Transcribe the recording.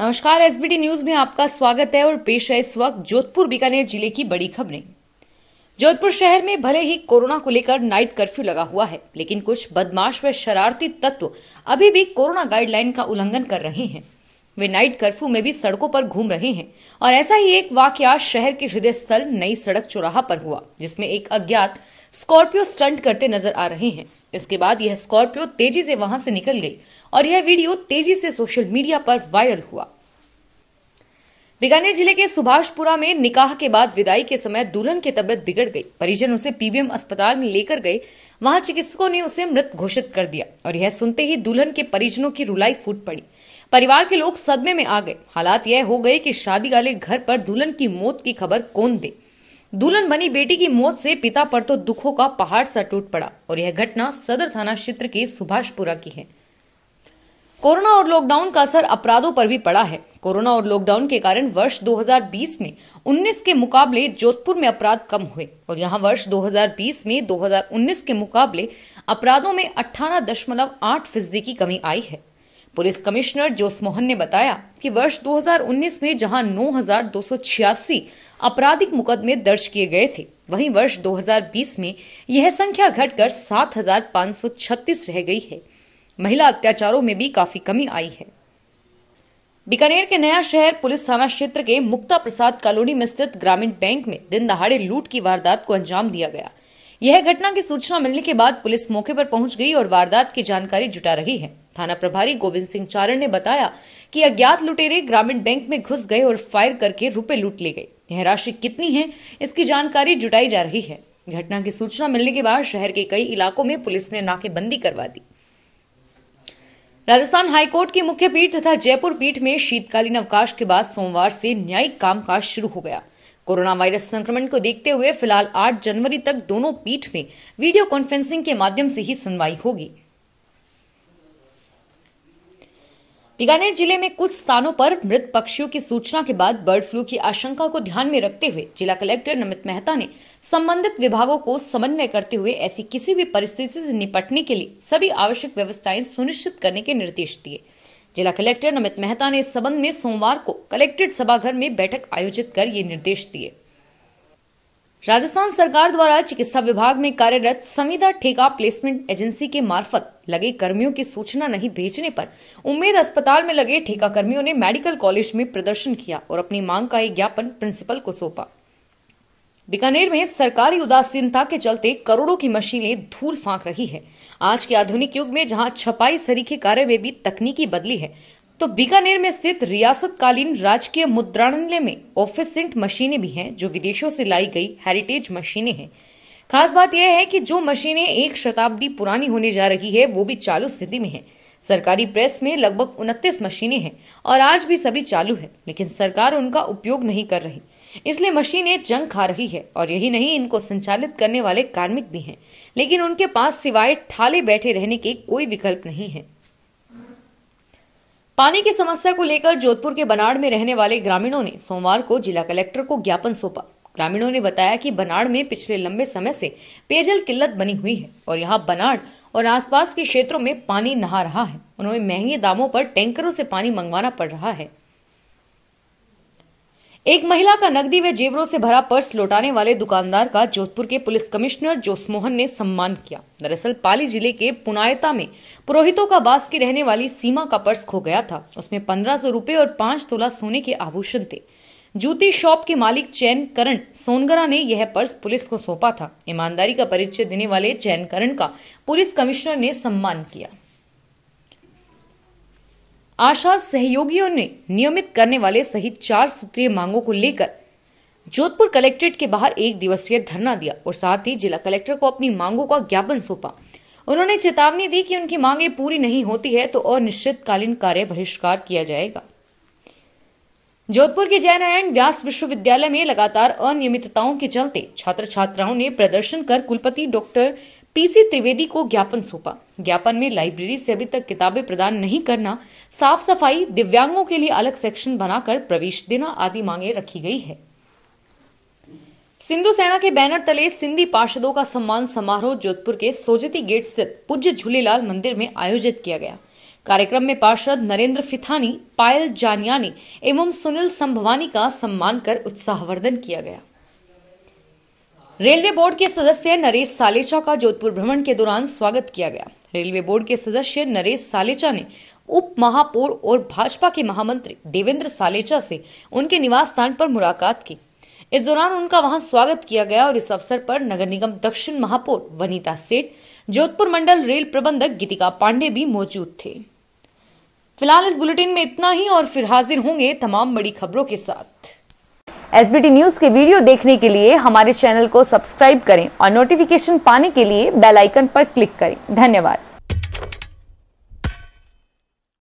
नमस्कार SBT news में आपका स्वागत है और पेश है इस वक्त जोधपुर बीकानेर जिले की बड़ी खबरें जोधपुर शहर में भले ही कोरोना को लेकर नाइट कर्फ्यू लगा हुआ है लेकिन कुछ बदमाश व शरारती तत्व अभी भी कोरोना गाइडलाइन का उल्लंघन कर रहे हैं वे नाइट कर्फ्यू में भी सड़कों पर घूम रहे हैं और ऐसा ही एक वाक्य शहर के हृदय स्थल नई सड़क चौराहा पर हुआ जिसमें एक अज्ञात स्कॉर्पियो स्टंट करते नजर आ रहे हैं इसके बाद यह स्कॉर्पियो तेजी से वहां से निकल गई और यह वीडियो तेजी से सोशल मीडिया पर वायरल हुआ बीकानेर जिले के सुभाषपुरा में निकाह के बाद विदाई के समय दुल्हन की तबियत बिगड़ गई परिजन उसे पीबीएम अस्पताल में लेकर गए वहां चिकित्सकों ने उसे मृत घोषित कर दिया और यह सुनते ही दुल्हन के परिजनों की रुलाई फूट पड़ी परिवार के लोग सदमे में आ गए हालात यह हो गए कि शादी वाले घर पर दुल्हन की मौत की खबर कौन दे दुल्हन बनी बेटी की मौत से पिता पर तो दुखों का पहाड़ सा टूट पड़ा और यह घटना सदर थाना क्षेत्र के सुभाषपुरा की है कोरोना और लॉकडाउन का असर अपराधों पर भी पड़ा है कोरोना और लॉकडाउन के कारण वर्ष 2020 में 19 के मुकाबले जोधपुर में अपराध कम हुए और यहां वर्ष 2020 में 2019 के मुकाबले अपराधों में अट्ठारह दशमलव आठ फीसदी की कमी आई है पुलिस कमिश्नर जोस मोहन ने बताया कि वर्ष 2019 में जहां नौ आपराधिक मुकदमे दर्ज किए गए थे वहीं वर्ष 2020 में यह संख्या घटकर 7,536 रह गई है महिला अत्याचारों में भी काफी कमी आई है बीकानेर के नया शहर पुलिस थाना क्षेत्र के मुक्ता प्रसाद कॉलोनी में स्थित ग्रामीण बैंक में दिन दहाड़े लूट की वारदात को अंजाम दिया गया यह घटना की सूचना मिलने के बाद पुलिस मौके पर पहुंच गई और वारदात की जानकारी जुटा रही है थाना प्रभारी गोविंद सिंह चारण ने बताया कि अज्ञात लुटेरे ग्रामीण बैंक में घुस गए और फायर करके रुपए लूट ले गए यह राशि कितनी है इसकी जानकारी जुटाई जा रही है घटना की सूचना मिलने के बाद शहर के कई इलाकों में पुलिस ने नाकेबंदी करवा दी राजस्थान हाईकोर्ट की मुख्य पीठ तथा जयपुर पीठ में शीतकालीन अवकाश के बाद सोमवार से न्यायिक कामकाज शुरू हो गया कोरोना वायरस संक्रमण को देखते हुए फिलहाल 8 जनवरी तक दोनों पीठ में वीडियो कॉन्फ्रेंसिंग के माध्यम से ही सुनवाई होगी बीकानेर जिले में कुछ स्थानों पर मृत पक्षियों की सूचना के बाद बर्ड फ्लू की आशंका को ध्यान में रखते हुए जिला कलेक्टर नमित मेहता ने संबंधित विभागों को समन्वय करते हुए ऐसी किसी भी परिस्थिति से निपटने के लिए सभी आवश्यक व्यवस्थाएं सुनिश्चित करने के निर्देश दिए जिला कलेक्टर नमित मेहता ने इस संबंध में सोमवार को कलेक्ट्रेट सभाघर में बैठक आयोजित कर ये निर्देश दिए राजस्थान सरकार द्वारा चिकित्सा विभाग में कार्यरत संविदा ठेका प्लेसमेंट एजेंसी के मार्फत लगे कर्मियों की सूचना नहीं भेजने पर उम्मीद अस्पताल में लगे ठेका कर्मियों ने मेडिकल कॉलेज में प्रदर्शन किया और अपनी मांग का एक ज्ञापन प्रिंसिपल को सौंपा बीकानेर में सरकारी उदासीनता के चलते करोड़ों की मशीनें धूल फांक रही है आज के आधुनिक युग में जहां छपाई सरीखे कार्य में भी तकनीकी बदली है तो बीकानेर में स्थित रियासतकालीन राजकीय मुद्रणालय में ऑफिसेंट मशीनें भी हैं जो विदेशों से लाई गई हेरिटेज मशीनें हैं खास बात यह है कि जो मशीनें एक शताब्दी पुरानी होने जा रही है वो भी चालू स्थिति में है सरकारी प्रेस में लगभग उनतीस मशीनें हैं और आज भी सभी चालू है लेकिन सरकार उनका उपयोग नहीं कर रही इसलिए मशीनें जंग खा रही है और यही नहीं इनको संचालित करने वाले कार्मिक भी हैं लेकिन उनके पास सिवाय ठाले बैठे रहने के कोई विकल्प नहीं है पानी की समस्या को लेकर जोधपुर के बनाड़ में रहने वाले ग्रामीणों ने सोमवार को जिला कलेक्टर को ज्ञापन सौंपा ग्रामीणों ने बताया कि बनाड़ में पिछले लंबे समय से पेयजल किल्लत बनी हुई है और यहाँ बनाड़ और आसपास के क्षेत्रों में पानी नहा रहा है उन्होंने महंगे दामों पर टैंकरों से पानी मंगवाना पड़ रहा है एक महिला का नकदी व जेवरों से भरा पर्स लौटाने वाले दुकानदार का जोधपुर के पुलिस कमिश्नर जोसमोहन ने सम्मान किया दरअसल पाली जिले के पुनायता में पुरोहितों का बास की रहने वाली सीमा का पर्स खो गया था उसमें पंद्रह सौ रुपये और पांच तोला सोने के आभूषण थे जूती शॉप के मालिक चैन करण सोनगरा ने यह पर्स पुलिस को सौंपा था ईमानदारी का परिचय देने वाले चैन करण का पुलिस कमिश्नर ने सम्मान किया आशा सहयोगियों ने नियमित करने वाले सहित चार सूत्रीय मांगों को लेकर जोधपुर कलेक्ट्रेट के बाहर एक दिवसीय धरना दिया और साथ ही जिला कलेक्टर को अपनी मांगों का ज्ञापन सौंपा उन्होंने चेतावनी दी कि उनकी मांगे पूरी नहीं होती है तो अनिश्चितकालीन कार्य बहिष्कार किया जाएगा जोधपुर के जयनारायण व्यास विश्वविद्यालय में लगातार अनियमितताओं के चलते छात्र छात्राओं ने प्रदर्शन कर कुलपति डॉक्टर पीसी त्रिवेदी को ज्ञापन सौंपा ज्ञापन में लाइब्रेरी से अभी तक किताबें प्रदान नहीं करना साफ सफाई दिव्यांगों के लिए अलग सेक्शन बनाकर प्रवेश देना आदि मांगे रखी गई है सिंधु सेना के बैनर तले सिंधी पार्षदों का सम्मान समारोह जोधपुर के सोजती गेट स्थित पूज्य झूलेलाल मंदिर में आयोजित किया गया कार्यक्रम में पार्षद नरेंद्र फिथानी पायल जानियानी एवं सुनील संभवानी का सम्मान कर उत्साहवर्धन किया गया रेलवे बोर्ड के सदस्य नरेश सालेचा का जोधपुर भ्रमण के दौरान स्वागत किया गया रेलवे बोर्ड के सदस्य नरेश सालेचा ने उप महापौर और भाजपा के महामंत्री देवेंद्र सालेचा से उनके निवास स्थान पर मुलाकात की इस दौरान उनका वहां स्वागत किया गया और इस अवसर पर नगर निगम दक्षिण महापौर वनीता सेठ जोधपुर मंडल रेल प्रबंधक गीतिका पांडे भी मौजूद थे फिलहाल इस बुलेटिन में इतना ही और फिर हाजिर होंगे तमाम बड़ी खबरों के साथ टी न्यूज के वीडियो देखने के लिए हमारे चैनल को सब्सक्राइब करें और नोटिफिकेशन पाने के लिए बेलाइकन पर क्लिक करें धन्यवाद